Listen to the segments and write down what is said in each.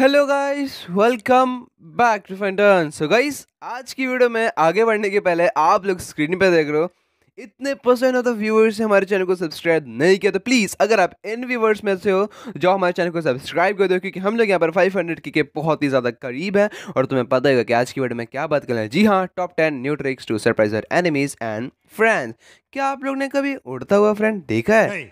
hello guys welcome back to फंडन so guys आज की वीडियो में आगे बढ़ने के पहले आप लोग स्क्रीन पे देख रहे हो इतने परसेंट ऑफ द व्यूअर्स ने हमारे चैनल को सब्सक्राइब नहीं किया तो प्लीज़ अगर आप इन व्यूअर्स में से हो जो हमारे चैनल को सब्सक्राइब कर दो क्योंकि हम लोग यहाँ पर 500 हंड्रेड के बहुत ही ज़्यादा करीब है और तुम्हें पता होगा कि आज की वीडियो में क्या बात करना है जी हाँ top ten new tricks to surprise your enemies and friends क्या आप लोग ने कभी उड़ता हुआ फ्रेंड देखा है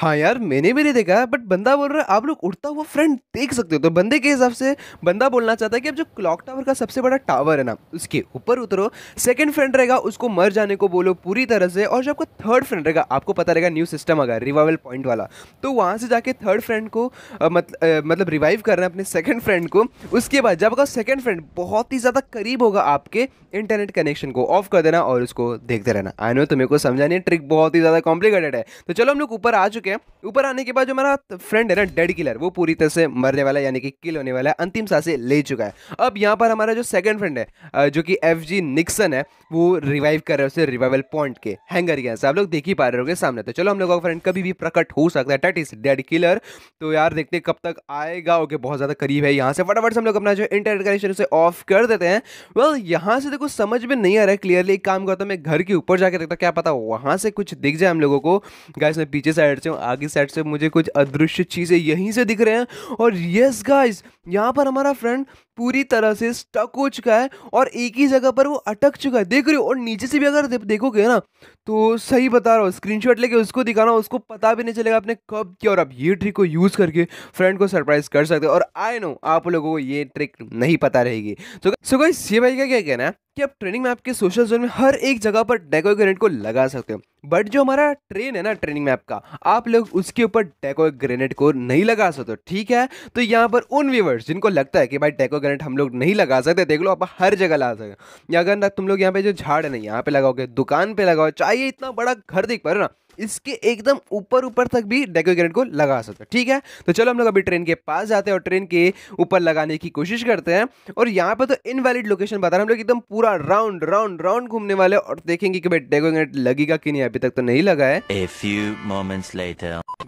हाँ यार मैंने भी नहीं देखा बट बंदा बोल रहा है आप लोग उड़ता हुआ फ्रेंड देख सकते हो तो बंदे के हिसाब से बंदा बोलना चाहता है कि अब जो क्लॉक टावर का सबसे बड़ा टावर है ना उसके ऊपर उतरो सेकंड फ्रेंड रहेगा उसको मर जाने को बोलो पूरी तरह से और जो आपका थर्ड फ्रेंड रहेगा आपको पता रहेगा न्यू सिस्टम अगर रिवाइवल पॉइंट वाला तो वहाँ से जाके थर्ड फ्रेंड को मतलब रिवाइव करना है अपने सेकेंड फ्रेंड को उसके बाद जब आपका सेकेंड फ्रेंड बहुत ही ज़्यादा करीब होगा आपके इंटरनेट कनेक्शन को ऑफ कर देना और उसको देखते रहना आई नो तुम्हें को नहीं ट्रिक बहुत ही ज़्यादा कॉम्प्लिकेटेड है तो चलो हम लोग ऊपर आ चुके है ऊपर आने के बाद जो हमारा फ्रेंड है ना डेड किलर वो पूरी तरह से मरने वाला है यानी कि किल होने वाला है अंतिम सांसें ले चुका है अब यहाँ पर हमारा जो सेकंड फ्रेंड है जो कि एफ जी निक्सन है वो रिवाइव कर रहे हैं उसे रिवाइवल पॉइंट के हैंगर के आप लोग देख ही पा रहे हो सामने तो चलो हम लोगों का फ्रेंड कभी भी प्रकट हो सकता है डेट इज डेड किलर तो यार देखते कब तक आएगा ओके बहुत ज़्यादा करीब है यहाँ से फटाफट से हम लोग अपना जो इंटरनेट कनेक्शन उसे ऑफ कर देते हैं वेल यहाँ से देखो समझ में नहीं आ रहा है क्लियरली काम करता हूँ मैं घर के ऊपर जाके देखता क्या पता वहाँ से कुछ दिख जाए हम लोगों को गाय पीछे साइड से हूँ आगे साइड से मुझे कुछ अदृश्य चीज़ें यहीं से दिख रहे हैं और यस गाइस यहाँ पर हमारा फ्रेंड पूरी तरह से स्टक हो चुका है और एक ही जगह पर वो अटक चुका है देख रहे हो और नीचे से भी अगर देखोगे ना तो सही बता रहा हूँ स्क्रीनशॉट लेके उसको दिखाना उसको पता भी नहीं चलेगा आपने कब किया और आप ये ट्रिक को यूज़ करके फ्रेंड को सरप्राइज कर सकते हो और आई नो आप लोगों को ये ट्रिक नहीं पता रहेगी तो सो गाइस ये भाई का क्या कहना है कि आप ट्रेनिंग मैप के सोशल जोन में हर एक जगह पर डेको को लगा सकते हो बट जो हमारा ट्रेन है ना ट्रेनिंग मैप का आप लोग उसके ऊपर डेको ग्रेनेड को नहीं लगा सकते ठीक है तो यहाँ पर उन व्यूवर्स जिनको लगता है कि भाई डेको करंट हम लोग नहीं लगा सकते देख लो आप हर जगह लगा सकते या अगर तुम लोग यहाँ पे जो झाड़ है ना यहाँ पे लगाओगे दुकान पे लगाओ चाहिए इतना बड़ा घर देख पा रहे ना इसके एकदम ऊपर ऊपर तक भी डेकोग्रेट को लगा सकते हैं ठीक है तो चलो हम लोग अभी ट्रेन के पास जाते हैं और ट्रेन के ऊपर लगाने की कोशिश करते हैं और यहाँ पर तो इनवैलिड लोकेशन बता हैं हम लोग एकदम पूरा राउंड राउंड राउंड घूमने वाले और देखेंगे कि भाई डेकोग्रेट लगेगा कि नहीं अभी तक तो नहीं लगा है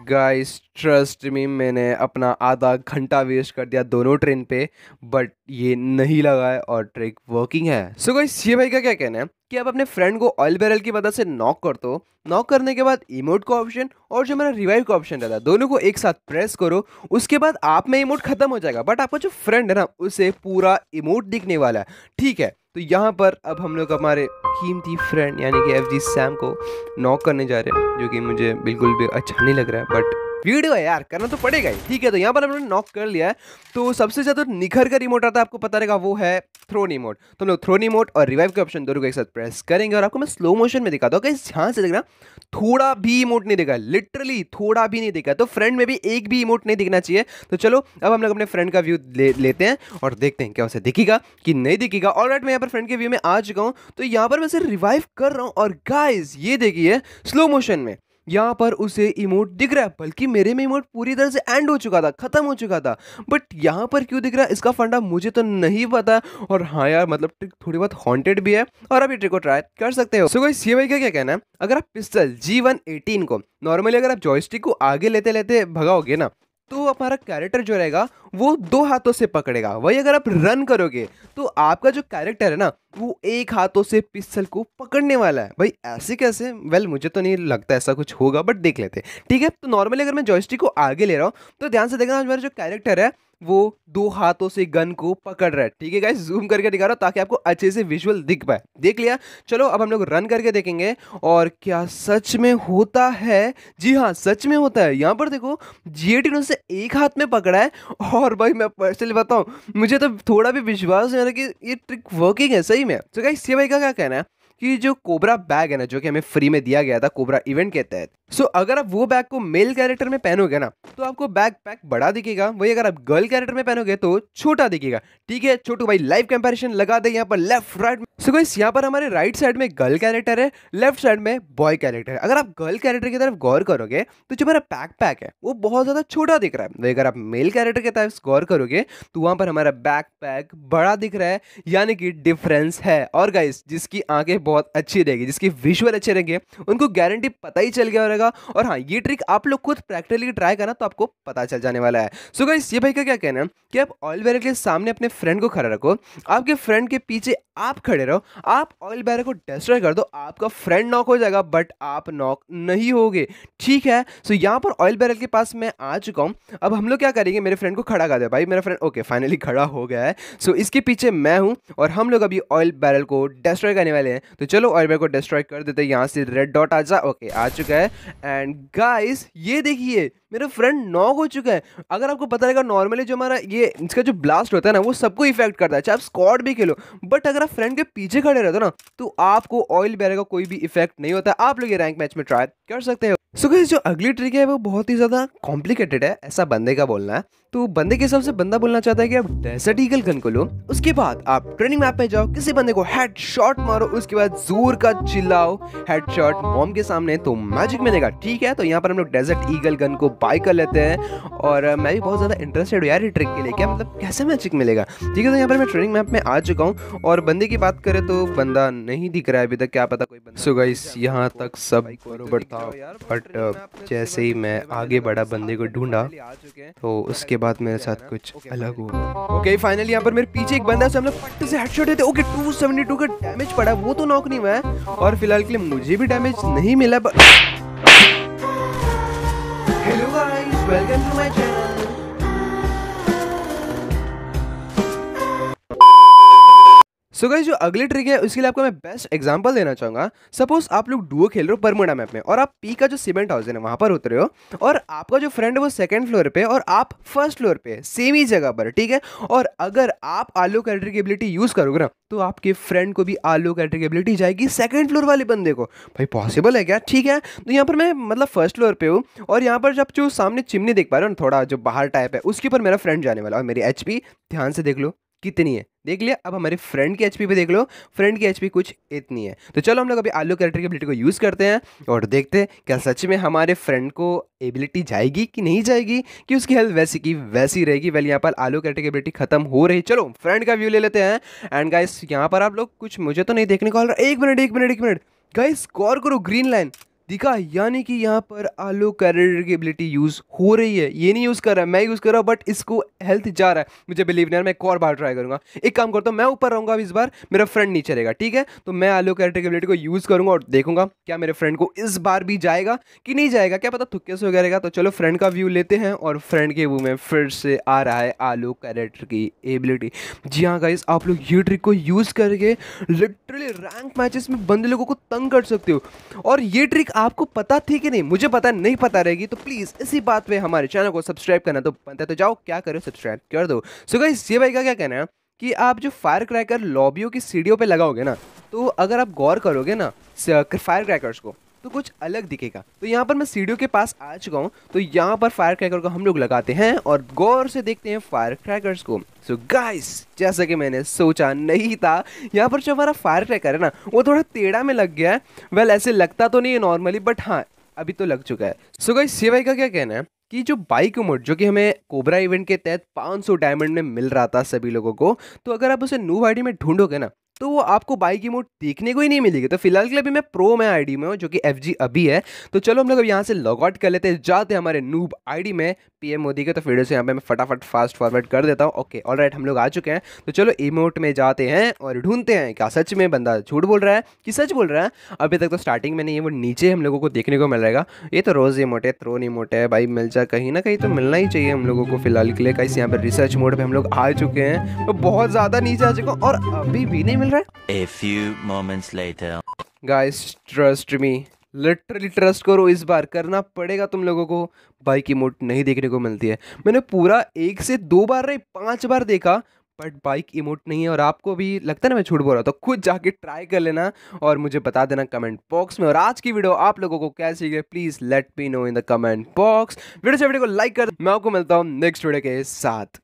गाइस ट्रस्ट मी मैंने अपना आधा घंटा वेस्ट कर दिया दोनों ट्रेन पे बट ये नहीं लगा है और ट्रेक वर्किंग है सो so गाइस ये भाई का क्या कहना है कि आप अपने फ्रेंड को ऑयल बैरल की मदद से नॉक करते हो नॉक करने के बाद इमोट का ऑप्शन और जो मेरा रिवाइव का ऑप्शन रहता है दोनों को एक साथ प्रेस करो उसके बाद आप में इमोट खत्म हो जाएगा बट आपका जो फ्रेंड है ना उसे पूरा इमोट दिखने वाला है ठीक है तो यहाँ पर अब हम लोग हमारे कीमती फ्रेंड यानी कि एफ जी सैम को नॉक करने जा रहे हैं जो कि मुझे बिल्कुल भी अच्छा नहीं लग रहा है बट वीडियो है यार करना तो पड़ेगा ही ठीक है तो यहाँ पर हमने नॉक कर लिया है तो सबसे ज्यादा तो निखर का रिमोट आता है आपको पता रहेगा वो है थ्रो रिमोट तो लोग थ्रो रिमोट और रिवाइव के ऑप्शन दोनों को एक साथ प्रेस करेंगे और आपको मैं स्लो मोशन में दिखाता हूँ ध्यान से देखना थोड़ा भी इमोट नहीं देखा लिटरली थोड़ा भी नहीं देखा तो फ्रेंड में भी एक भी इमोट नहीं दिखना चाहिए तो चलो अब हम लोग अपने फ्रेंड का व्यू ले, लेते हैं और देखते हैं क्या उसे दिखेगा कि नहीं दिखेगा और मैं यहाँ पर फ्रेंड के व्यू में आ चुका हूँ तो यहाँ पर मैं सिर्फ रिवाइव कर रहा हूँ और गाइज ये देखिए स्लो मोशन में यहाँ पर उसे इमोट दिख रहा है बल्कि मेरे में इमोट पूरी तरह से एंड हो चुका था खत्म हो चुका था बट यहाँ पर क्यों दिख रहा है इसका फंडा मुझे तो नहीं पता और हाँ यार मतलब ट्रिक थोड़ी बहुत हॉन्टेड भी है और आप ये ट्रिक को ट्राई कर सकते हो सो so, गाइस भाई का क्या कहना है अगर आप पिस्टल जी वन एटीन को नॉर्मली अगर आप जॉयस्टिक को आगे लेते लेते भगाओगे ना तो हमारा कैरेक्टर जो रहेगा वो दो हाथों से पकड़ेगा वही अगर आप रन करोगे तो आपका जो कैरेक्टर है ना वो एक हाथों से पिस्तल को पकड़ने वाला है भाई ऐसे कैसे वेल well, मुझे तो नहीं लगता ऐसा कुछ होगा बट देख लेते ठीक है तो नॉर्मली अगर मैं जॉयस्टिक को आगे ले रहा हूँ तो ध्यान से देखना हमारा जो कैरेक्टर है वो दो हाथों से गन को पकड़ रहा है ठीक है जूम करके दिखा रहा हूँ ताकि आपको अच्छे से विजुअल दिख पाए देख लिया चलो अब हम लोग रन करके देखेंगे और क्या सच में होता है जी हाँ सच में होता है यहाँ पर देखो जी उसे एक हाथ में पकड़ा है और भाई मैं पर्सनली बताऊँ मुझे तो थोड़ा भी विश्वास नहीं हो रहा कि ये ट्रिक वर्किंग है सही में तो क्या ये भाई का क्या कहना है कि जो कोबरा बैग है ना जो कि हमें फ्री में दिया गया था कोबरा इवेंट के तहत सो so, अगर आप वो बैग को मेल कैरेक्टर में पहनोगे ना तो आपको बैग पैक बड़ा दिखेगा वही अगर आप गर्ल कैरेक्टर में पहनोगे तो छोटा दिखेगा ठीक है छोटू भाई लाइव कंपेरिजन लगा दे यहाँ पर left right so so guys यहाँ पर हमारे राइट साइड में गर्ल कैरेक्टर है लेफ्ट साइड में बॉय कैरेक्टर है अगर आप गर्ल कैरेक्टर की तरफ गौर करोगे तो जो हमारा पैक पैक है वो बहुत ज़्यादा छोटा दिख रहा है तो अगर आप मेल कैरेक्टर की तरफ गौर करोगे तो वहाँ पर हमारा बैक पैक बड़ा दिख रहा है यानी कि डिफरेंस है और गाइस जिसकी आंखें बहुत अच्छी रहेगी जिसकी विजुअल अच्छे रहेंगे उनको गारंटी पता ही चल गया रहेगा और हाँ ये ट्रिक आप लोग खुद प्रैक्टिकली ट्राई करना तो आपको पता चल जाने वाला है सो गाइस ये भाई का क्या कहना है कि आप ऑयल वेरे के सामने अपने फ्रेंड को खड़ा रखो आपके फ्रेंड के पीछे आप खड़े रहो आप ऑयल बैर को डिस्ट्रॉय कर दो आपका फ्रेंड नॉक हो जाएगा बट आप नॉक नहीं होगे ठीक है सो यहाँ पर ऑयल बैरल के पास मैं आ चुका हूँ अब हम लोग क्या करेंगे मेरे फ्रेंड को खड़ा कर दे भाई मेरा फ्रेंड ओके फाइनली खड़ा हो गया है सो इसके पीछे मैं हूँ और हम लोग अभी ऑयल बैरल को डिस्ट्रॉय करने वाले हैं तो चलो ऑयल बैरल को डिस्ट्रॉय कर देते यहाँ से रेड डॉट आ जा ओके आ चुका है एंड गाइस ये देखिए मेरा फ्रेंड नॉक हो चुका है अगर आपको पता रहेगा नॉर्मली जो हमारा ये इसका जो ब्लास्ट होता है ना वो सबको इफेक्ट करता है चाहे आप स्कॉट भी खेलो बट अगर अपना फ्रेंड के पीछे खड़े रहते हो ना तो आपको ऑयल बैर का कोई भी इफेक्ट नहीं होता आप लोग ये रैंक मैच में ट्राई कर सकते हो सो so, जो अगली ट्रिक है वो बहुत ही ज़्यादा कॉम्प्लिकेटेड है ऐसा बंदे का बोलना है तो बंदे के हिसाब से बंदा बोलना चाहता है कि आप डेजर्ट ईगल गन को लो उसके बाद आप ट्रेनिंग मैप में जाओ किसी बंदे को हेड शॉट मारो उसके बाद जोर का चिल्लाओ हेड शॉट मॉम के सामने तो मैजिक मिलेगा ठीक है तो यहाँ पर हम लोग डेजर्ट ईगल गन को बाय कर लेते हैं और मैं भी बहुत ज़्यादा इंटरेस्टेड हुआ यार ट्रिक के लिए क्या मतलब कैसे मैजिक मिलेगा ठीक है तो यहाँ पर मैं ट्रेनिंग मैप में आ चुका हूँ और बंदे की बात करें तो बंदा नहीं दिख रहा है अभी तक क्या पता कोई सो यहाँ तक सब तो बढ़ता बट जैसे ही मैं आगे बढ़ा बंदे को ढूंढा तो उसके बाद मेरे साथ कुछ अलग हुआ ओके फाइनली यहाँ पर मेरे पीछे एक बंदा हम लोग पट्टे से हेडशॉट देते ओके 272 का डैमेज पड़ा वो तो नॉक नहीं हुआ है और फिलहाल के लिए मुझे भी डैमेज नहीं मिला hello guys welcome to my सो गई जो अगली ट्रिक है उसके लिए आपको मैं बेस्ट एग्जांपल देना चाहूँगा सपोज आप लोग डुओ खेल रहे हो परमोडा मैप में और आप पी का जो सीमेंट हाउस है वहाँ पर उतरे हो और आपका जो फ्रेंड है वो सेकंड फ्लोर पे और आप फर्स्ट फ्लोर पे सेम ही जगह पर ठीक है और अगर आप आलू कैल्टर की एबिलिटी यूज़ करोगे ना तो आपके फ्रेंड को भी आलू कैल्टर की एबिलिटी जाएगी सेकेंड फ्लोर वाले बंदे को भाई पॉसिबल है क्या ठीक है तो यहाँ पर मैं मतलब फर्स्ट फ्लोर पर हूँ और यहाँ पर जब जो सामने चिमनी देख पा रहे हो ना थोड़ा जो बाहर टाइप है उसके ऊपर मेरा फ्रेंड जाने वाला और मेरी एच ध्यान से देख लो कितनी है देख लिया अब हमारे फ्रेंड की एच पे देख लो फ्रेंड की एच कुछ इतनी है तो चलो हम लोग अभी आलू कैरेक्टर को यूज़ करते हैं और देखते हैं क्या सच में हमारे फ्रेंड को एबिलिटी जाएगी कि नहीं जाएगी कि उसकी हेल्थ वैसी की वैसी रहेगी वैल यहाँ पर आलू कैरेक्टर एबिलिटी खत्म हो रही चलो फ्रेंड का व्यू ले लेते हैं एंड गाइस यहाँ पर आप लोग कुछ मुझे तो नहीं देखने को रहा एक मिनट एक मिनट एक मिनट गाइस स्कोर करो ग्रीन लाइन दिखा यानी कि यहाँ पर आलो कैरेटर की एबिलिटी यूज़ हो रही है ये नहीं यूज़ कर रहा है मैं यूज़ कर रहा हूँ बट इसको हेल्थ जा रहा है मुझे बिलीव नहीं मैं एक और बार ट्राई करूँगा एक काम करता हूँ मैं ऊपर रहूँगा इस बार मेरा फ्रेंड नहीं चलेगा ठीक है तो मैं आलो कैरेटर की एबिलिटी को यूज़ करूँगा और देखूँगा क्या मेरे फ्रेंड को इस बार भी जाएगा कि नहीं जाएगा क्या पता थुक्के से वगैरह तो चलो फ्रेंड का व्यू लेते हैं और फ्रेंड के व्यू में फिर से आ रहा है आलो कैरेटर की एबिलिटी जी हाँ गाइस आप लोग ये ट्रिक को यूज़ करके लिटरली रैंक मैचेस में बंदे लोगों को तंग कर सकते हो और ये ट्रिक आपको पता थी कि नहीं मुझे पता नहीं पता रहेगी तो प्लीज़ इसी बात पे हमारे चैनल को सब्सक्राइब करना तो बनता है तो जाओ क्या करो सब्सक्राइब कर दो सो गाइस ये भाई का क्या कहना है कि आप जो फायर क्रैकर लॉबियों की सीढ़ियों पे लगाओगे ना तो अगर आप गौर करोगे ना फायर क्रैकर्स को तो कुछ अलग दिखेगा तो यहाँ पर मैं सीढ़ियों के पास आ चुका हूँ तो यहाँ पर फायर क्रैकर को हम लोग लगाते हैं और गौर से देखते हैं फायर क्रैकर को सो गाइस जैसा कि मैंने सोचा नहीं था यहाँ पर जो हमारा फायर क्रैकर है ना वो थोड़ा टेढ़ा में लग गया है वेल ऐसे लगता तो नहीं है नॉर्मली बट हाँ अभी तो लग चुका है सो गाइस सिवाई का क्या कहना है कि जो बाइक मोड जो कि हमें कोबरा इवेंट के तहत 500 डायमंड में मिल रहा था सभी लोगों को तो अगर आप उसे नू वाइडी में ढूंढोगे ना तो वो आपको बाई की मोड देखने को ही नहीं मिलेगी तो फिलहाल के लिए अभी मैं प्रो में आईडी में हूँ जो कि एफ अभी है तो चलो हम लोग अब यहाँ से लॉग आउट कर लेते हैं जाते हमारे नूब आईडी में पीएम मोदी के तो फिर से यहाँ पे मैं फटाफट फास्ट फॉरवर्ड कर देता हूँ ओके ऑल राइट हम लोग आ चुके हैं तो चलो इमोट में जाते हैं और ढूंढते हैं क्या सच में बंदा झूठ बोल रहा है कि सच बोल रहा है अभी तक तो स्टार्टिंग में नहीं है वो नीचे हम लोगों को देखने को मिल रहेगा ये तो रोज़ इमोट है थ्रोन इमोट है भाई मिल जाए कहीं ना कहीं तो मिलना ही चाहिए हम लोगों को फिलहाल के लिए कैसे यहाँ पर रिसर्च मोड पर हम लोग आ चुके हैं बहुत ज़्यादा नीचे आ चुके हैं और अभी भी नहीं मिल रहा है a few moments later guys trust me literally trust करो इस बार करना पड़ेगा तुम लोगों को बाइक की इमोट नहीं देखने को मिलती है मैंने पूरा एक से दो बार नहीं पांच बार देखा बट बाइक इमोट नहीं है और आपको भी लगता है ना मैं छूट बोल रहा तो खुद जाके ट्राई कर लेना और मुझे बता देना कमेंट बॉक्स में और आज की वीडियो आप लोगों को कैसी गई please let me know in the comment box video से वीडियो को लाइक कर मैं आपको मिलता हूँ नेक्स्ट वीडियो के साथ